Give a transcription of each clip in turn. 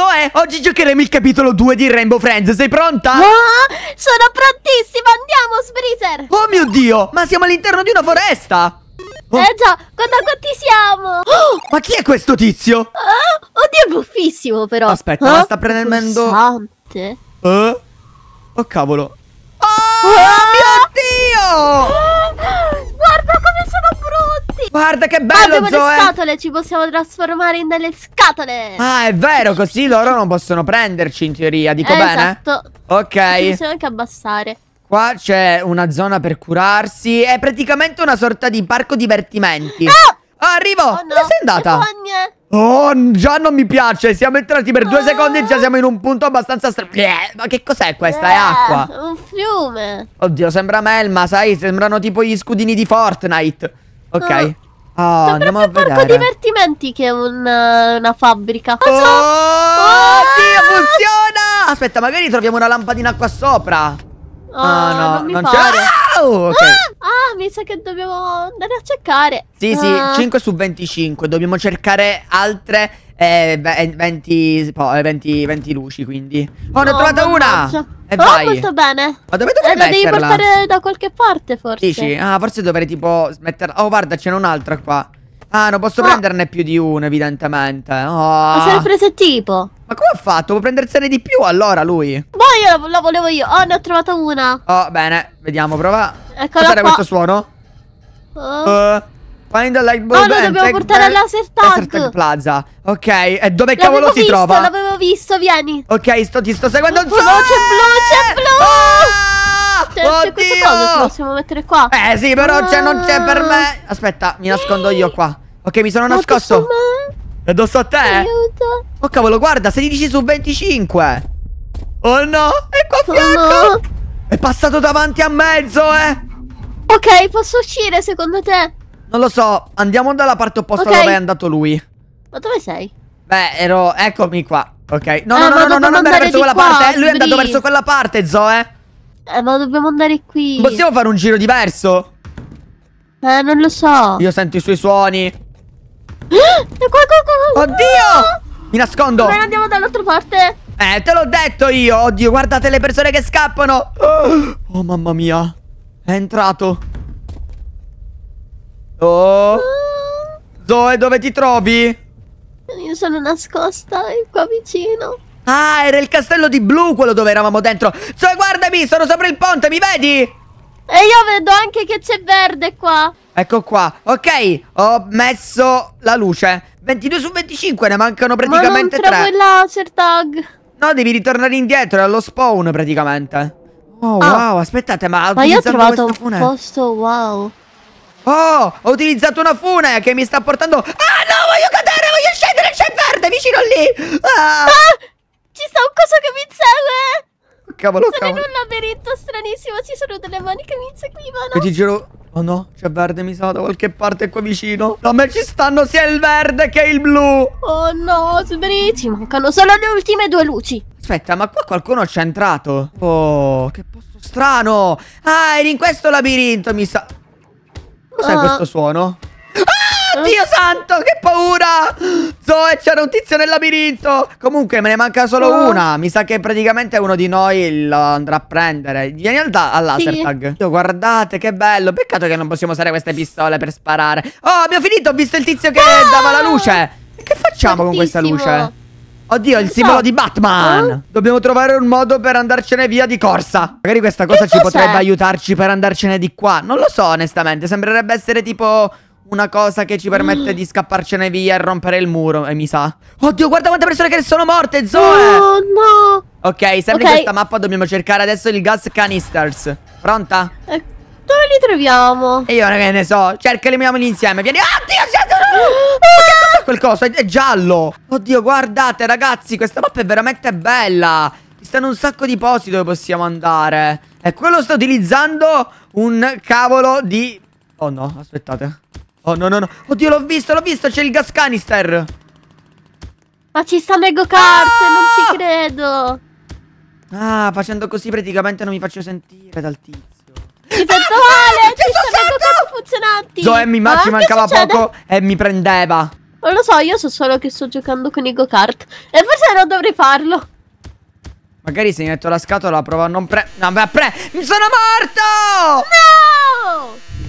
pronto, eh? Oggi giocheremo il capitolo 2 di Rainbow Friends, sei pronta? Oh, sono prontissima, andiamo, Sbreezer! Oh mio Dio, ma siamo all'interno di una foresta! Oh. Eh già, guarda quanti siamo! Oh, ma chi è questo tizio? Oh, oddio, è buffissimo però! Aspetta, oh, ma sta prendendo... Bussante. Eh? Oh cavolo! Oh, oh mio Dio! Ah! Guarda come sono Guarda che bello, Abbiamo Zoe! le scatole, ci possiamo trasformare in delle scatole! Ah, è vero, così loro non possono prenderci in teoria, dico eh, bene? Esatto. Ok. Ci possiamo anche abbassare. Qua c'è una zona per curarsi, è praticamente una sorta di parco divertimenti. Ah! Oh, arrivo! Oh, no. Dove sei andata? oh, già non mi piace. Siamo entrati per due ah. secondi e già siamo in un punto abbastanza strano. Ma che cos'è questa? Eh, è acqua. Un fiume. Oddio, sembra melma, sai? Sembrano tipo gli scudini di Fortnite. Ok. Oh, oh andiamo a vedere. È un parco divertimenti che è una, eh, una fabbrica. Oh, oh, oh, Dio, funziona! Aspetta, magari troviamo una lampadina qua sopra. Oh, ah, no, non, non c'è. Ah, okay. ah, mi sa che dobbiamo andare a cercare. Sì, sì, 5 su 25. Dobbiamo cercare altre eh, 20, 20, 20 luci, quindi. Oh, ne ho no, trovata una! E oh, vai. molto bene. Ma dove dovrei eh, La devi portare da qualche parte, forse. Dici? Ah, forse dovrei tipo smetterla. Oh, guarda, ce n'è un'altra qua. Ah, non posso ah. prenderne più di una, evidentemente. Oh. Ma ah. se ne prese tipo? Ma come ha fatto? Può prendersene di più allora lui? Ma boh, io la volevo io. Oh, ne ho trovata una. Oh, bene. Vediamo, prova. Eccola Cos'era questo suono? Oh. Uh. Find the light bulb. No, noi dobbiamo portare al laser tag. Laser tag plaza. Ok, e dove cavolo si visto, trova? L'avevo visto, vieni. Ok, sto, ti sto seguendo. Oh, c'è blu, c'è blu. Ah! C'è, Oddio. questo coso, lo possiamo mettere qua. Eh sì, però ah. cioè, non c'è per ah! me. Aspetta, mi nascondo io qua. Ok, mi sono nascosto. E addosso eh, a te. Aiuto. Oh cavolo, guarda, 16 su 25. Oh no, è qua a oh, fianco. Oh, no. È passato davanti a mezzo, eh. Ok, posso uscire secondo te? Non lo so, andiamo dalla parte opposta okay. dove è andato lui. Ma dove sei? Beh, ero... eccomi qua. Ok. No, eh, no, no, no, no, non andare verso quella qua, parte. Eh, lui è andato verso quella parte, Zoe. Eh, ma dobbiamo andare qui. Possiamo fare un giro diverso? Eh, non lo so. Io sento i suoi suoni. qua, qua, Oddio! Mi nascondo. Ma andiamo dall'altra parte. Eh, te l'ho detto io. Oddio, guardate le persone che scappano. Oh, mamma mia. È entrato. Oh. Zoe, dove ti trovi? Io sono nascosta è qua vicino. Ah, era il castello di blu quello dove eravamo dentro. Zoe, guardami, sono sopra il ponte, mi vedi? E io vedo anche che c'è verde qua. Ecco qua. Ok, ho messo la luce. 22 su 25, ne mancano praticamente Ma non 3. Ma il laser tag. No, devi ritornare indietro, è allo spawn praticamente. Oh, ah. wow, aspettate, ma... Ma io ho trovato un posto wow. Oh, ho utilizzato una fune che mi sta portando... Ah, no, voglio cadere, voglio scendere, c'è verde, vicino lì! Ah. ah. ci sta un coso che mi insegue! Cavolo, sono cavolo. in un labirinto stranissimo, ci sono delle mani che mi inseguivano. E ti giro... Oh no, c'è verde, mi sa, da qualche parte qua vicino. No, ma ci stanno sia il verde che il blu. Oh no, Sbri, ci mancano solo le ultime due luci. Aspetta, ma qua qualcuno c'è entrato? Oh, che posto strano. Ah, eri in questo labirinto, mi sa... Cos'è uh. questo suono? Ah, Dio santo, che paura! Zoe, c'era un tizio nel labirinto! Comunque, me ne manca solo oh. una. Mi sa che praticamente uno di noi lo andrà a prendere. Vieni al, al laser tag. Dio, guardate, che bello. Peccato che non possiamo usare queste pistole per sparare. Oh, abbiamo finito, ho visto il tizio che oh. dava la luce. Che facciamo Fortissimo. con questa luce? Oddio, il simbolo so? di Batman. Oh? Dobbiamo trovare un modo per andarcene via di corsa. Magari questa cosa che ci potrebbe aiutarci per andarcene di qua. Non lo so, onestamente. Sembrerebbe essere tipo una cosa che ci permette mm. di scapparcene via e rompere il muro, e eh, mi sa. Oddio, guarda quante persone che sono morte, Zoe! Oh, no! Ok, sempre okay. in questa mappa dobbiamo cercare adesso il gas canisters. Pronta? Eh, dove li troviamo? E io non ne so, Cerca, cercaliamoli insieme, vieni... Ah, Dio, siete... ok, quel coso? È, giallo. Oddio, guardate, ragazzi, questa mappa è veramente bella. Ci stanno un sacco di posti dove possiamo andare. E quello sta utilizzando un cavolo di... Oh no, aspettate. Oh no, no, no. Oddio, l'ho visto, l'ho visto. C'è il gas canister. Ma ci sta le go-kart, ah! non ci credo. Ah, facendo così praticamente non mi faccio sentire dal tizio. Mi sento ah, male, ci stanno le go funzionanti. Zoe, ma, ma ci mancava poco e mi prendeva. Non lo so, io so solo che sto giocando con i go-kart. E forse non dovrei farlo. Magari se mi metto la scatola prova a non pre... No, beh, pre... Mi sono morto!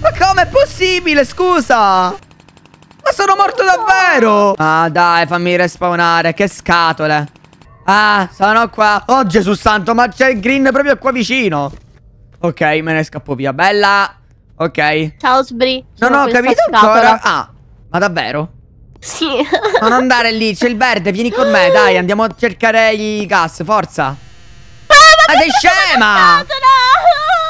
No! Ma com'è possibile, scusa? Ma sono morto davvero! Ah, dai, fammi respawnare. Che scatole. Ah, sono qua. Oh, Gesù santo, ma c'è il green proprio qua vicino. Ok, me ne scappo via. Bella. Ok. Ciao, Sbri. Non ho capito scatola. ancora. Ah, ma davvero? Sì. non andare lì, c'è il verde, vieni con me, dai, andiamo a cercare i gas, forza. Ah, ma, sei scema!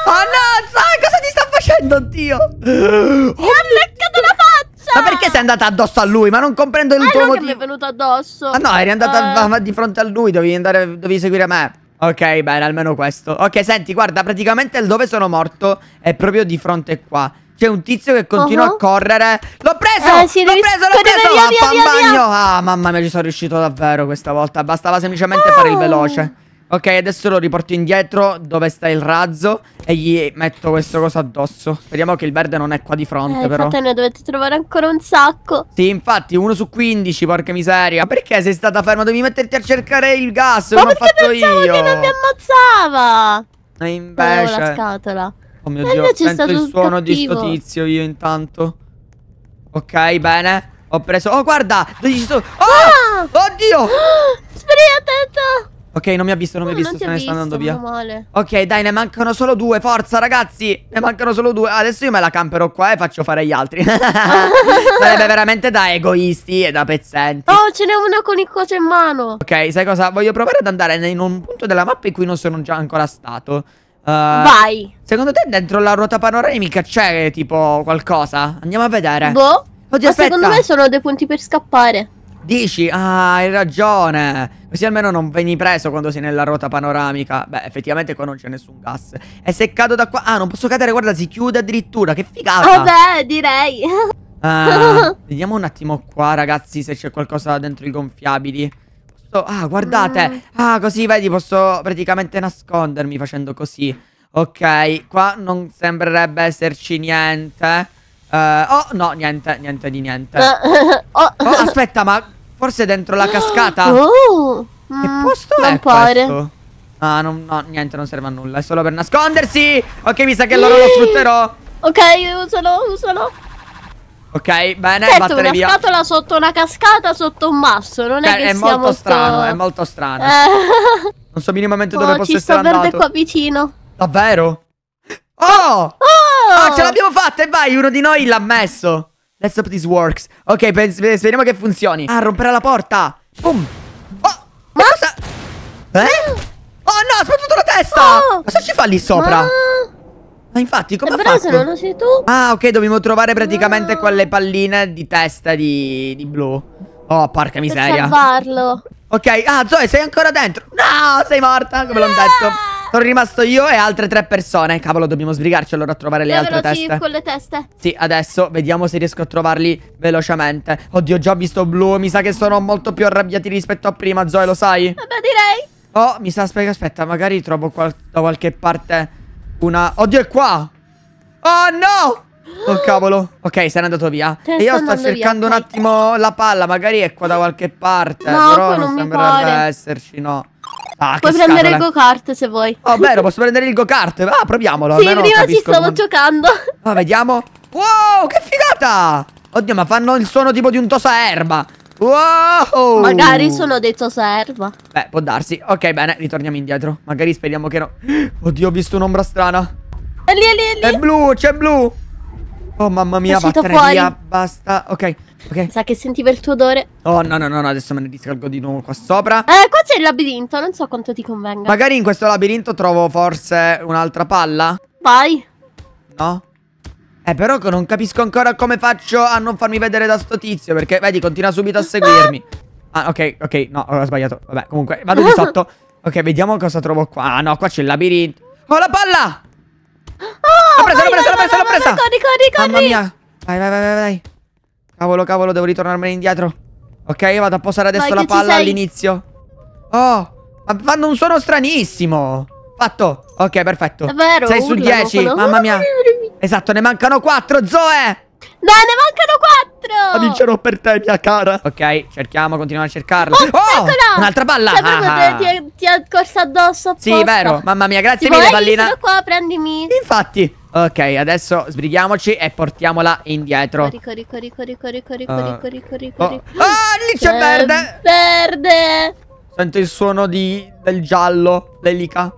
Oh no, Zai, cosa ti sta facendo, Dio? Mi oh, ha leccato la faccia! Ma perché sei andata addosso a lui? Ma non comprendo il ah, tuo no, motivo. Ma mi è venuto addosso. Ah no, eri andata uh... di fronte a lui, dovevi, andare, dovevi seguire me. Ok, bene, almeno questo. Ok, senti, guarda, praticamente il dove sono morto è proprio di fronte qua. C'è un tizio che continua uh -huh. a uh-huh. correre. L'ho preso! Eh, sì, l'ho preso, l'ho preso! Via, via, via, bagno! Ah, mamma mia, ci sono riuscito davvero questa volta. Bastava semplicemente oh. fare il uh. veloce. Ok, adesso lo riporto indietro dove sta il razzo e gli metto questo cosa addosso. Speriamo che il verde non è qua di fronte, eh, però. Infatti ne dovete trovare ancora un sacco. Sì, infatti, uno su 15, porca miseria. Perché sei stata ferma? Devi metterti a cercare il gas, Ma come ho fatto io. Ma perché pensavo che non mi ammazzava? E invece... Avevo la scatola. Oh mio eh, dio, sento il suono cattivo. di sto tizio io intanto. Ok, bene. Ho preso... Oh, guarda! Oh! Ah! Oddio! Speri attento! Ok, non mi ha visto, non no, mi ha oh, visto, se ne sta andando via. Male. Ok, dai, ne mancano solo due, forza ragazzi! Ne mancano solo due. Adesso io me la camperò qua e faccio fare gli altri. Sarebbe veramente da egoisti e da pezzenti. Oh, ce n'è una con il coso in mano. Ok, sai cosa? Voglio provare ad andare in un punto della mappa in cui non sono già ancora stato. Uh, Vai. Secondo te dentro la ruota panoramica c'è tipo qualcosa? Andiamo a vedere. Boh. Oddio, secondo me sono dei punti per scappare. Dici? Ah, hai ragione. Così almeno non vieni preso quando sei nella ruota panoramica. Beh, effettivamente qua non c'è nessun gas. E se cado da qua... Ah, non posso cadere, guarda, si chiude addirittura. Che figata. Vabbè, ah, direi. Uh, vediamo un attimo qua, ragazzi, se c'è qualcosa dentro i gonfiabili posso... Ah, guardate. Ah. ah, così, vedi, posso praticamente nascondermi facendo così. Ok, qua non sembrerebbe esserci niente. Uh, oh, no, niente, niente di niente. Eh, oh. oh, aspetta, ma forse dentro la cascata? Oh, che mm. posto non è pare. questo? Ah, non, no, niente, non serve a nulla. È solo per nascondersi. Ok, mi sa che allora lo sfrutterò. Ok, usalo, usalo. Ok, bene, certo, battere una scatola sotto una cascata, sotto un masso, non Beh, è cioè, che è molto sto... strano, è molto strano. Eh. Non so minimamente oh, dove oh, possa essere andato. ci sta verde qua vicino. Davvero? Oh! Oh! oh ce l'abbiamo fatta e vai, uno di noi l'ha messo. Let's hope this works. Ok, speriamo che funzioni. Ah, romperà la porta. Boom. Oh, ma cosa? Eh? Ah. Oh no, ha sputato la testa! Oh. Cosa ci fa lì sopra? Ma... Ma infatti, come eh, Però se non sei tu. Ah, ok, dobbiamo trovare praticamente no. Ah. quelle palline di testa di, di blu. Oh, porca miseria. Per salvarlo. Ok, ah, Zoe, sei ancora dentro. No, sei morta, come no. l'ho detto. Sono rimasto io e altre tre persone. Cavolo, dobbiamo sbrigarci allora a trovare le altre teste. con le teste. Sì, adesso vediamo se riesco a trovarli velocemente. Oddio, già ho visto blu. Mi sa che sono molto più arrabbiati rispetto a prima, Zoe, lo sai? Vabbè, direi. Oh, mi sa, aspetta, aspetta, magari trovo qual da qualche parte una... Oddio, è qua! Oh, no! Oh cavolo Ok se n'è andato via E io sto cercando via, un attimo la palla Magari è ecco qua da qualche parte no, Però non, sembrerebbe esserci no ah, Puoi prendere scatole. il go-kart se vuoi Oh vero posso prendere il go-kart Ah proviamolo Sì prima ci stavo come... giocando Ah vediamo Wow che figata Oddio ma fanno il suono tipo di un tosa erba Wow! Magari sono detto serva. Beh, può darsi. Ok, bene, ritorniamo indietro. Magari speriamo che no. Oddio, ho visto un'ombra strana. È lì, è lì, è lì. È blu, c'è blu. Oh, mamma mia, vattene via, basta. Ok, ok. Sa che sentivo il tuo odore. Oh, no, no, no, no, adesso me ne riscalgo di nuovo qua sopra. Eh, qua c'è il labirinto, non so quanto ti convenga. Magari in questo labirinto trovo forse un'altra palla. Vai. No? Eh, però che non capisco ancora come faccio a non farmi vedere da sto tizio. Perché, vedi, continua subito a seguirmi. Ah, ok, ok, no, ho sbagliato. Vabbè, comunque, vado di sotto. Ok, vediamo cosa trovo qua. Ah, no, qua c'è il labirinto. Oh, la palla! Oh, l'ho presa, l'ho presa, l'ho presa, l'ho presa! Corri, corri, corri! Mamma mia! Vai, vai, vai, vai, vai. Cavolo, cavolo, devo ritornarmene indietro. Ok, io vado a posare adesso la palla all'inizio. Oh, ma fanno un suono stranissimo. Fatto. Ok, perfetto. Davvero? 6 su 10. Mamma mia. Esatto, ne mancano quattro, Zoe! Dai, ne mancano quattro! La vincerò per te, mia cara. Ok, cerchiamo, continuiamo a cercarla. Oh, oh Un'altra palla! Cioè, ah, ah. ti, ti è corsa addosso apposta. Sì, vero. Mamma mia, grazie tipo, mille, pallina. Sono qua, prendimi. Infatti. Ok, adesso sbrighiamoci e portiamola indietro. Cori, cori, cori, cori, cori, cori, cori, cori, cori, Ah, lì c'è oh. ah, eh, verde! Verde! Sento il suono di, del giallo, l'elica.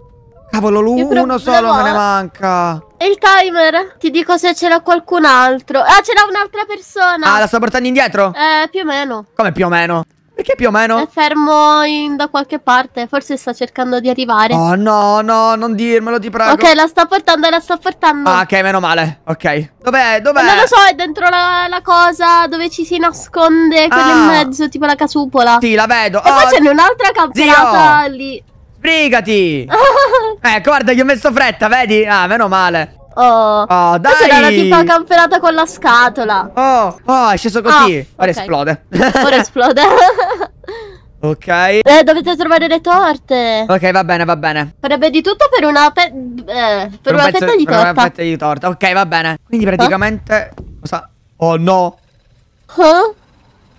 Cavolo, lui uno solo me ne manca. E il timer? Ti dico se c'era qualcun altro. Ah, c'era un'altra persona. Ah, la sto portando indietro? Eh, più o meno. Come più o meno? Perché più o meno? È fermo in, da qualche parte, forse sta cercando di arrivare. Oh no, no, non dirmelo, ti prego. Ok, la sta portando, la sta portando. Ah, ok, meno male. Ok. Dov'è? Dov'è? Non lo so, è dentro la, la cosa dove ci si nasconde, Quello ah. in mezzo, tipo la casupola. Sì, la vedo. E oh. poi c'è un'altra campionata Zio. lì. Sbrigati! eh, guarda, gli ho messo fretta, vedi? Ah, meno male. Oh, oh dai! Questa era tipo camperata con la scatola. Oh, oh è sceso così. Ah, Ora okay. esplode. Ora esplode. Ok. Eh, dovete trovare le torte. Ok, va bene, va bene. Farebbe di tutto per una, pe eh, per, per una pezzo, fetta di torta. Per una fetta di torta. Ok, va bene. Quindi eh? praticamente... Oh, cosa? oh no. Huh? Eh?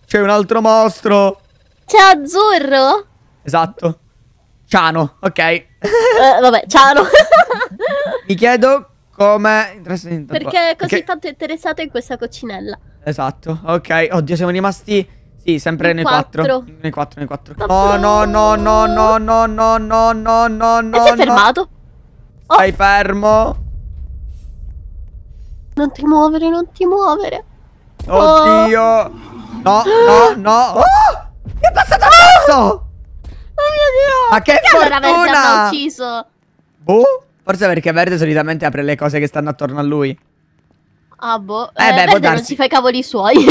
C'è un altro mostro. C'è azzurro? Esatto. Ciano, ok. Eh, vabbè, Ciano. Mi chiedo come... Perché è così Perché... tanto interessato in questa coccinella. Esatto, ok. Oddio, siamo rimasti... Sì, sempre nei quattro. Nei quattro, nei quattro. No, no, no, no, no, no, no, no, no, no, no. sei fermato? Stai oh. fermo. Non ti muovere, non ti muovere. Oddio. Oh. No, no, no. Oh! Mi è passato addosso! Ah! Oh mio Dio! Ma che perché fortuna! Allora Verde aveva ucciso? Boh, forse perché Verde solitamente apre le cose che stanno attorno a lui. Ah boh, eh, eh beh, Verde non si fa i cavoli suoi.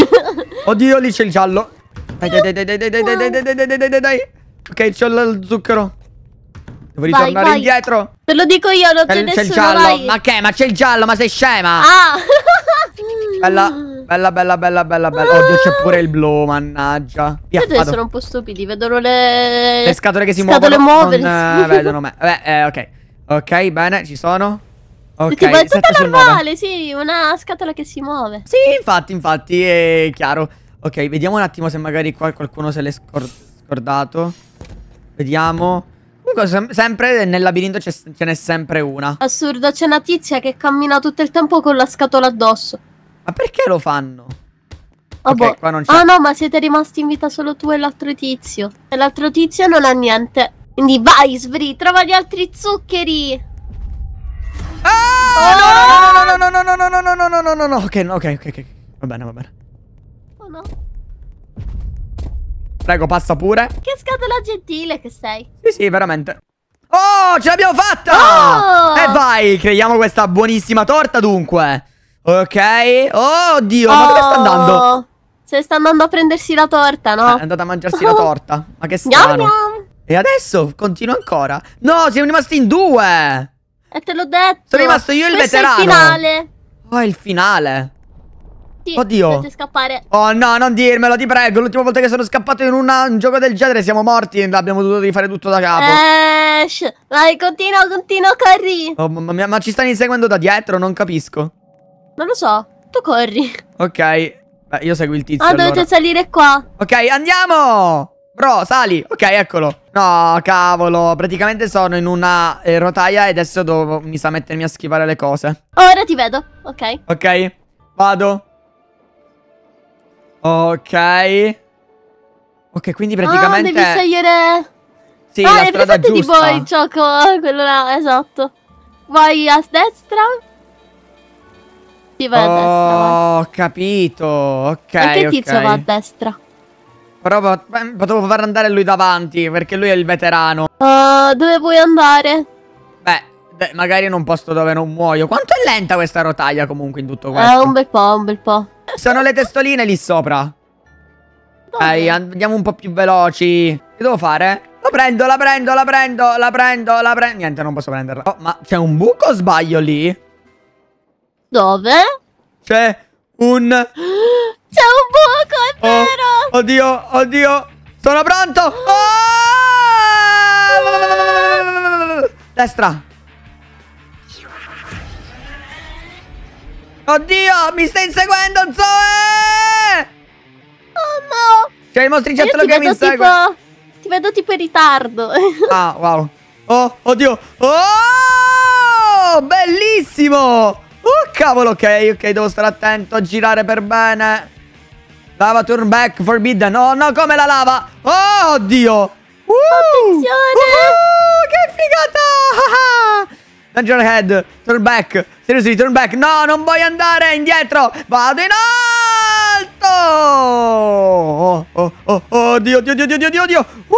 Oddio, lì c'è il giallo. Dai, dai, dai, dai, dai, dai, dai, dai, dai, dai, dai, dai, dai. Ok, c'ho lo zucchero. Devo ritornare vai, vai. indietro. Te lo dico io, non c'è nessuno. C'è il giallo. Vai. Ma che? Ma c'è il giallo, ma sei scema. Ah. Bella. Bella, bella, bella, bella, bella. Ah. Oddio, c'è pure il blu, mannaggia. Via, Vedete, vado. sono un po' stupidi. Vedono le... Le scatole che si scatole muovono. Scatole muoversi. Non, eh, vedono me. Beh, eh, ok. Ok, bene, ci sono. Ok, tipo, è tutta normale, sì, una scatola che si muove. Sì, infatti, infatti, è chiaro. Ok, vediamo un attimo se magari qua qualcuno se l'è scordato. Vediamo. Comunque, sem sempre nel labirinto ce n'è sempre una. Assurdo, c'è una tizia che cammina tutto il tempo con la scatola addosso. Ma perché lo fanno? Oh okay, qua non c'è. Ah no, ma siete rimasti in vita solo tu e l'altro tizio. E l'altro tizio non ha niente. Quindi vai, Svri, trova gli altri zuccheri. Ah! Oh! No, no, no, no, no, no, no, no, no, no, no, no, no. Ok, no, ok, ok, ok. Va bene, va bene. Oh no. Prego, passa pure. Che scatola gentile che sei. Sì, sì, veramente. Oh, ce l'abbiamo fatta! Oh! E vai, creiamo questa buonissima torta dunque. Ok. Oddio, oh, ma dove sta andando? Oh, se sta andando a prendersi la torta, no? Ah, è andata a mangiarsi la torta. Ma che strano. Yum, E adesso continua ancora. No, siamo rimasti in due. E eh, te l'ho detto. Sono rimasto io e il Questo veterano. È il finale. Oh, è il finale. Sì, Oddio. Oh no, non dirmelo, ti prego. L'ultima volta che sono scappato in una, un gioco del genere siamo morti e abbiamo dovuto rifare tutto da capo. Ash, eh, vai, continua, continua, corri. Oh, ma, ma, ma ci stanno inseguendo da dietro, non capisco. Non lo so. Tu corri. Ok. Beh, io seguo il tizio. Ah, allora. dovete salire qua. Ok, andiamo. Bro, sali. Ok, eccolo. No, cavolo. Praticamente sono in una eh, rotaia e adesso devo, mi sa mettermi a schivare le cose. Ora ti vedo. Ok. Ok. Vado. Ok. Ok, quindi praticamente... Ah, devi scegliere... Sì, ah, la strada giusta. Ah, è presente di voi gioco, quello là, esatto. Vai a destra tutti vai oh, a destra. Oh, ho capito. Ok. Perché okay. Tizio va a destra? Però ehm, potevo far andare lui davanti, perché lui è il veterano. Uh, dove vuoi andare? Beh, magari in un posto dove non muoio. Quanto è lenta questa rotaia comunque in tutto questo? Eh, un bel po', un bel po'. Sono le testoline lì sopra. Dai, andiamo un po' più veloci. Che devo fare? La prendo, la prendo, la prendo, la prendo, la prendo. Niente, non posso prenderla. Oh, ma c'è un buco o sbaglio lì? Dove? C'è un... C'è un buco, è oh, vero! Oddio, oddio! Sono pronto! Oh! Destra! Oddio, mi stai inseguendo Zoe! Eh! Oh no! C'è il mostriciattolo che mi insegue! Tipo, ti vedo tipo in ritardo. ah, wow. Oh, oddio! Oh! Bellissimo! Oh, cavolo, ok, ok, devo stare attento a girare per bene. Lava turn back forbidden. No, no, come la lava? Oh, oddio. Uh, Attenzione! Uh-huh! Uh-huh! che figata! Dungeon head, turn back. Seriously, turn back. No, non voglio andare indietro. Vado in alto. Oh, oh, oh, oddio, oddio, oddio, oddio, oddio. oh,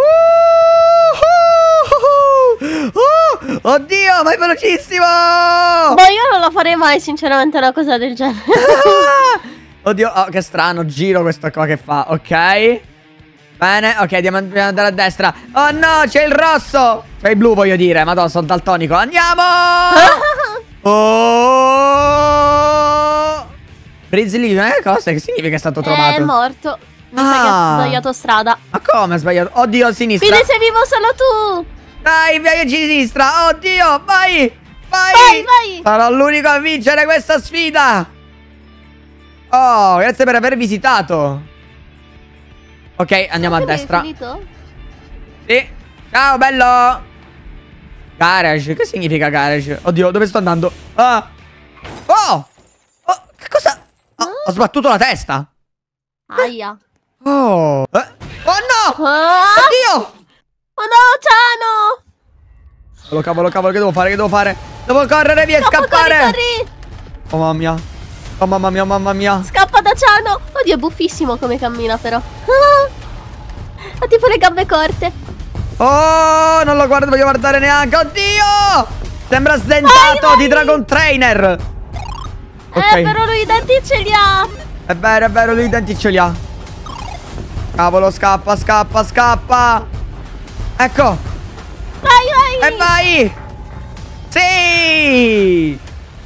oh, oh, oh. Oddio, vai velocissimo! Ma io non la farei mai, sinceramente, una cosa del genere. Oddio, oh, che strano, giro questo qua che fa, ok? Bene, ok, dobbiamo andare a destra. Oh no, c'è il rosso! C'è il blu, voglio dire. Madonna, sono daltonico. Andiamo! oh! Brizzly, eh, cosa? Che significa che è stato trovato? È morto. Mi ah. sa che ha ah. sbagliato strada. Ma come ha sbagliato? Oddio, a sinistra. Quindi sei vivo solo tu! Dai, vieni sinistra. Oddio, vai. Vai, vai. vai. Sarò l'unico a vincere questa sfida. Oh, grazie per aver visitato. Ok, andiamo a destra. Sì. Ciao, bello. Garage. Che significa garage? Oddio, dove sto andando? Ah. Oh. oh che cosa? Oh, ho sbattuto la testa. Aia. Oh. Eh? Oh no! Ah. Oddio! Oh no, Ciano! Cavolo, cavolo, cavolo, che devo fare, che devo fare? Devo correre via, Troppo scappare! Corri, corri. Oh mamma mia. Oh mamma mia, mamma mia. Scappa da Ciano! Oddio, è buffissimo come cammina però. ha tipo le gambe corte. Oh, non lo guardo, voglio guardare neanche. Oddio! Sembra sdentato di Dragon Trainer. Eh, okay. Eh, però lui i denti ce li ha. È vero, è vero, lui i denti ce li ha. Cavolo, scappa, scappa, scappa. Ecco. Vai, vai. E vai. Sì.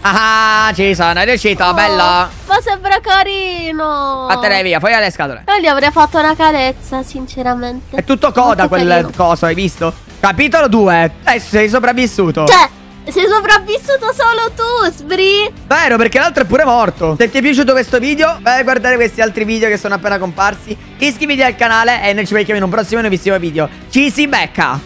Ah, ci sono, è riuscito, oh, bella. Ma sembra carino. Vattene via, fuori dalle scatole. Io gli avrei fatto una carezza, sinceramente. È tutto coda quel carino. coso, hai visto? Capitolo 2. E eh, sei sopravvissuto. Cioè sei sopravvissuto solo tu, Sbri. Vero, perché l'altro è pure morto. Se ti è piaciuto questo video, vai a guardare questi altri video che sono appena comparsi. Iscriviti al canale e noi ci vediamo in un prossimo e nuovissimo video. Ci si becca!